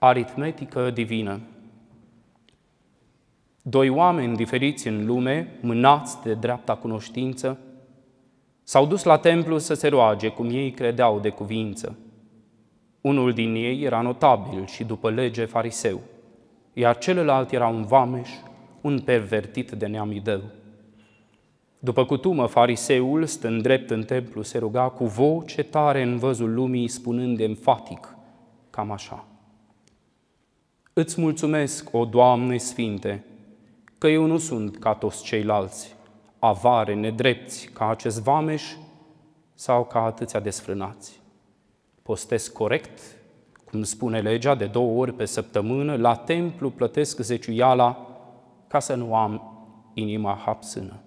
aritmetică divină. Doi oameni diferiți în lume, mânați de dreapta cunoștință, s-au dus la templu să se roage, cum ei credeau de cuvință. Unul din ei era notabil și după lege fariseu, iar celălalt era un vameș, un pervertit de neamideu. După cutumă, fariseul, stând drept în templu, se ruga cu voce tare în văzul lumii, spunând enfatic, cam așa – Îți mulțumesc, o Doamne Sfinte, că eu nu sunt ca toți ceilalți, avare, nedrepți, ca acest vameș sau ca atâția desfrânați. Postez corect, cum spune legea, de două ori pe săptămână, la templu plătesc zeciuiala ca să nu am inima hapsână.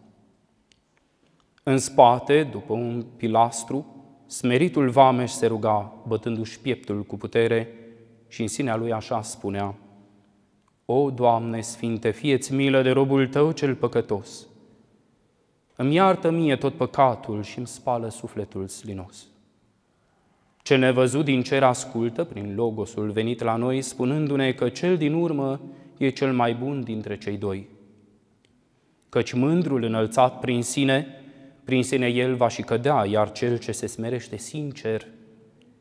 În spate, după un pilastru, smeritul vameș se ruga, bătându-și pieptul cu putere, și în sinea lui așa spunea, O, Doamne Sfinte, fieți milă de robul Tău cel păcătos! Îmi iartă mie tot păcatul și îmi spală sufletul slinos. Ce nevăzut din cer ascultă prin logosul venit la noi, spunându-ne că cel din urmă e cel mai bun dintre cei doi. Căci mândrul înălțat prin sine, prin sine el va și cădea, iar cel ce se smerește sincer,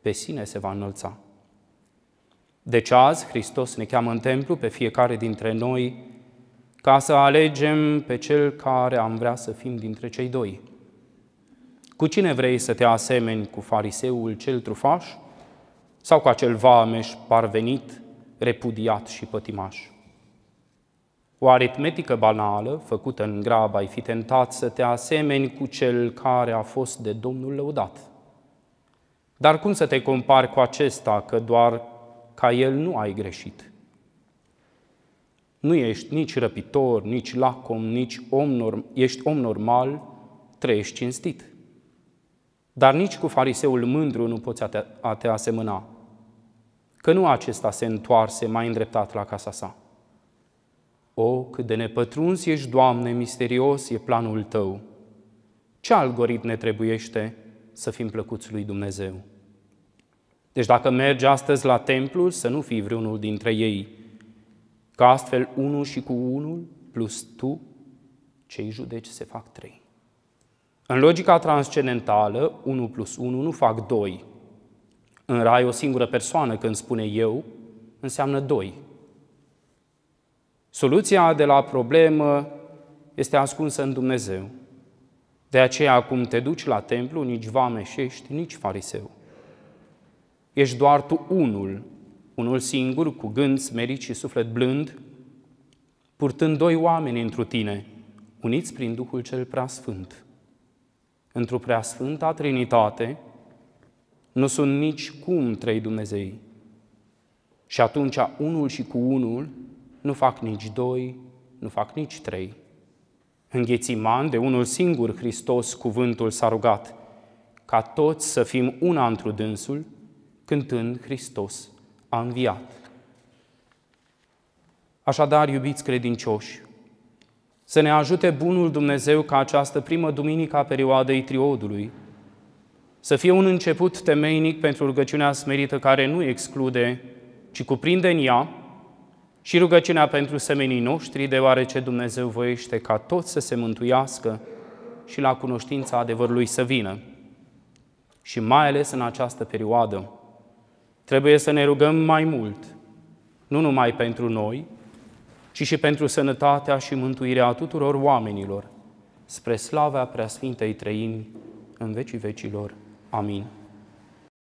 pe sine se va înălța. Deci azi Hristos ne cheamă în templu pe fiecare dintre noi ca să alegem pe cel care am vrea să fim dintre cei doi. Cu cine vrei să te asemeni, cu fariseul cel trufaș sau cu acel vameș parvenit, repudiat și pătimaș? O aritmetică banală, făcută în grabă, ai fi tentat să te asemeni cu cel care a fost de Domnul lăudat. Dar cum să te compari cu acesta, că doar ca el nu ai greșit. Nu ești nici răpitor, nici lacom, nici om norm- ești om normal, trăiești cinstit. Dar nici cu fariseul mândru nu poți a te, a te asemăna, că nu acesta se întoarse mai îndreptat la casa sa. O, cât de nepătruns ești, Doamne, misterios e planul Tău. Ce algoritm ne trebuiește să fim plăcuți lui Dumnezeu? Deci dacă mergi astăzi la templu, să nu fii vreunul dintre ei, că astfel unul și cu unul plus tu, cei judeci se fac trei. În logica transcendentală, 1 plus 1 nu fac 2. În rai o singură persoană când spune eu, înseamnă 2. Soluția de la problemă este ascunsă în Dumnezeu. De aceea, cum te duci la templu, nici vameșești, nici fariseu. Ești doar tu unul, unul singur, cu gând smerit și suflet blând, purtând doi oameni întru tine, uniți prin Duhul cel Preasfânt. Într-o Preasfânta Trinitate nu sunt nici cum trei Dumnezei. Și atunci unul și cu unul nu fac nici doi, nu fac nici trei. În de unul singur Hristos, cuvântul s-a rugat, ca toți să fim una întru dânsul, cântând Hristos a înviat. Așadar, iubiți credincioși, să ne ajute Bunul Dumnezeu ca această primă duminică a perioadei triodului să fie un început temeinic pentru rugăciunea smerită care nu exclude, ci cuprinde în ea și rugăciunea pentru semenii noștri, deoarece Dumnezeu voiește ca toți să se mântuiască și la cunoștința adevărului să vină. Și mai ales în această perioadă, Trebuie să ne rugăm mai mult, nu numai pentru noi, ci și pentru sănătatea și mântuirea tuturor oamenilor, spre slava preasfintei trăimi în vecii vecilor. Amin.